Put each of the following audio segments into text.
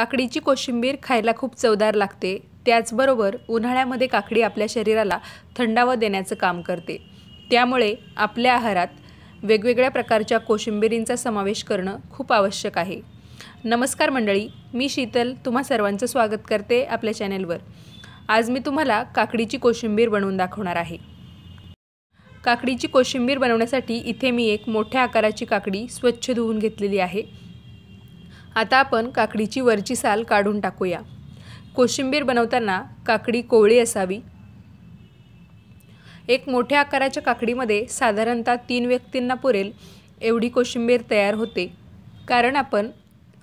काकडीची कोशिंबीर खायला खूप चवदार लागते त्याचबरोबर उन्हाळ्यामध्ये काकडी आपल्या शरीराला थंडावा देण्याचं काम करते त्यामुळे आपल्या आहारात वेगवेगळ्या प्रकारच्या कोशिंबिरींचा समावेश करणं खूप आवश्यक आहे नमस्कार मंडळी मी शीतल तुम्हा सर्वांचं स्वागत करते आपल्या चॅनेलवर आज मी तुम्हाला काकडीची कोशिंबीर बनवून दाखवणार आहे काकडीची कोशिंबीर बनवण्यासाठी इथे मी एक मोठ्या आकाराची काकडी स्वच्छ धुवून घेतलेली आहे आता आपण काकडीची वरची साल काढून टाकूया कोशिंबीर बनवताना काकडी कोवळी असावी एक मोठ्या आकाराच्या काकडीमध्ये साधारणतः तीन व्यक्तींना पुरेल एवढी कोशिंबीर तयार होते कारण आपण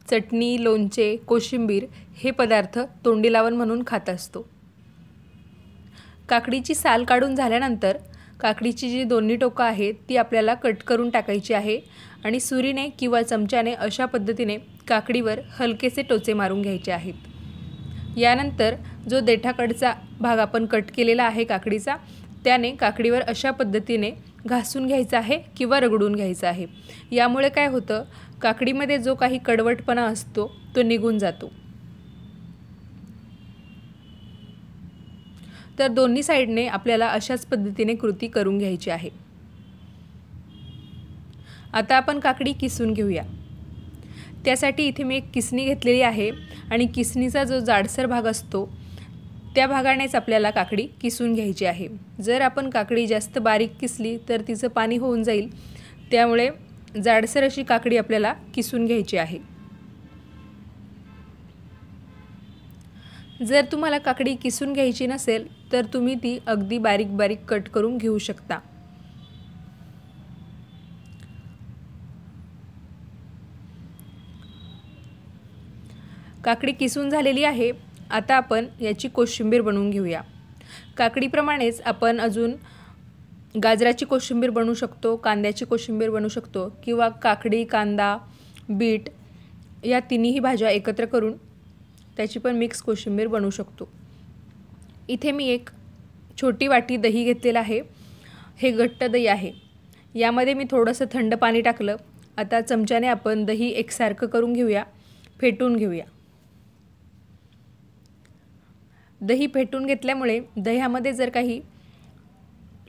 चटणी लोणचे कोशिंबीर हे पदार्थ तोंडी लावण म्हणून खात असतो काकडीची साल काढून झाल्यानंतर काकडीची जी दोन्ही टोकं आहेत ती आपल्याला कट करून टाकायची आहे आणि सुरीने किंवा चमच्याने अशा पद्धतीने काकडीवर हलकेसे टोचे मारून घ्यायचे आहेत यानंतर जो देठाकडचा भाग आपण कट केलेला आहे काकडीचा त्याने काकडीवर अशा पद्धतीने घासून घ्यायचा आहे किंवा रगडून घ्यायचा आहे यामुळे काय होतं काकडीमध्ये जो काही कडवटपणा असतो तो निघून जातो तर दोन्ही साईडने आपल्याला अशाच पद्धतीने कृती करून घ्यायची आहे आता आपण काकडी किसून घेऊया त्यासाठी इथे मी एक किसणी घेतलेली आहे आणि किसणीचा जो जाडसर भाग असतो त्या भागानेच आपल्याला काकडी किसून घ्यायची आहे जर आपण काकडी जास्त बारीक किसली तर तिचं पाणी होऊन जाईल त्यामुळे जाडसर अशी काकडी आपल्याला किसून घ्यायची आहे जर तुम्हाला काकडी किसून घ्यायची नसेल तर तुम्ही ती अगदी बारीक बारीक कट करून घेऊ शकता काकडी किसून झालेली आहे आता आपण याची कोशिंबीर बनवून घेऊया काकडीप्रमाणेच आपण अजून गाजराची कोशिंबीर बनवू शकतो कांद्याची कोशिंबीर बनवू शकतो किंवा काकडी कांदा बीट या तिन्ही भाज्या एकत्र करून त्याची पण मिक्स कोशिंबीर बनवू शकतो इथे मी एक छोटी वाटी दही घेतलेलं आहे हे घट्ट दही आहे यामध्ये मी थोडंसं थंड पाणी टाकलं आता चमच्याने आपण दही एकसारखं करून घेऊया फेटून घेऊया दही फेटून घेतल्यामुळे दह्यामध्ये जर काही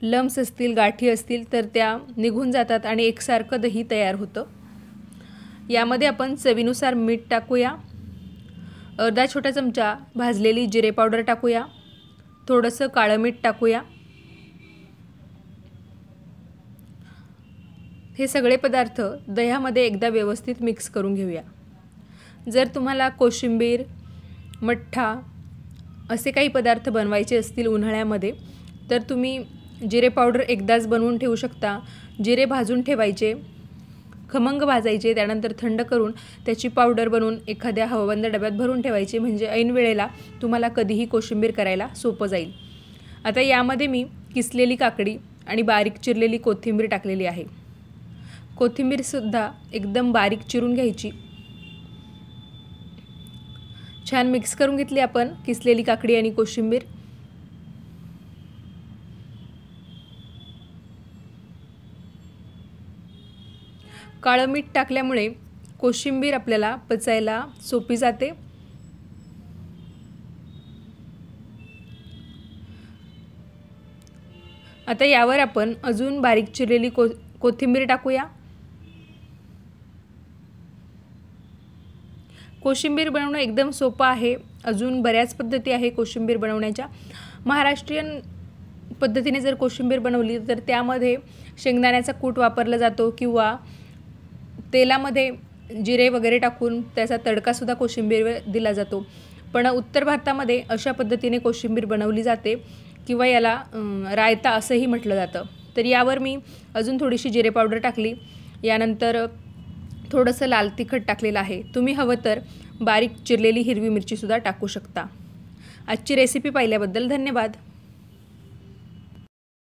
लम्स असतील गाठी असतील तर त्या निघून जातात आणि एकसारखं दही तयार होतं यामध्ये आपण चवीनुसार मीठ टाकूया अर्धा छोटा चमचा भाजलेली जिरे पावडर टाकूया थोडंसं काळं मीठ टाकूया हे सगळे पदार्थ दह्यामध्ये एकदा व्यवस्थित मिक्स करून घेऊया जर तुम्हाला कोशिंबीर मठ्ठा असे काही पदार्थ बनवायचे असतील उन्हाळ्यामध्ये तर तुम्ही जिरे पावडर एकदाच बनवून ठेवू शकता जिरे भाजून ठेवायचे खमंग भाजायचे त्यानंतर थंड करून त्याची पावडर बनवून एखाद्या हवाबंद डब्यात भरून ठेवायची म्हणजे ऐन वेळेला तुम्हाला कधीही कोशिंबीर करायला सोपं जाईल आता यामध्ये मी किसलेली काकडी आणि बारीक चिरलेली कोथिंबीर टाकलेली आहे कोथिंबीरसुद्धा एकदम बारीक चिरून घ्यायची छान मिक्स करून घेतली आपण किसलेली काकडी आणि कोशिंबीर काळं मीठ टाकल्यामुळे कोशिंबीर आपल्याला पचायला सोपी जाते आता यावर आपण अजून बारीक चिरलेली को कोथिंबीर टाकूया कोशिंबीर बनवणं एकदम सोपं आहे अजून बऱ्याच पद्धती आहे कोशिंबीर बनवण्याच्या महाराष्ट्रीयन पद्धतीने जर कोशिंबीर बनवली तर त्यामध्ये शेंगदाण्याचा कूट वापरला जातो किंवा तेलामध्ये जिरे वगैरे टाकून त्याचा तडकासुद्धा कोशिंबीरवर दिला जातो पण उत्तर भारतामध्ये अशा पद्धतीने कोशिंबीर बनवली जाते किंवा याला रायता असंही म्हटलं जातं तर यावर मी अजून थोडीशी जिरे पावडर टाकली यानंतर थोडंसं लाल तिखट टाकलेलं आहे तुम्ही हवं तर बारीक चिरलेली हिरवी मिरचीसुद्धा टाकू शकता आजची रेसिपी पाहिल्याबद्दल धन्यवाद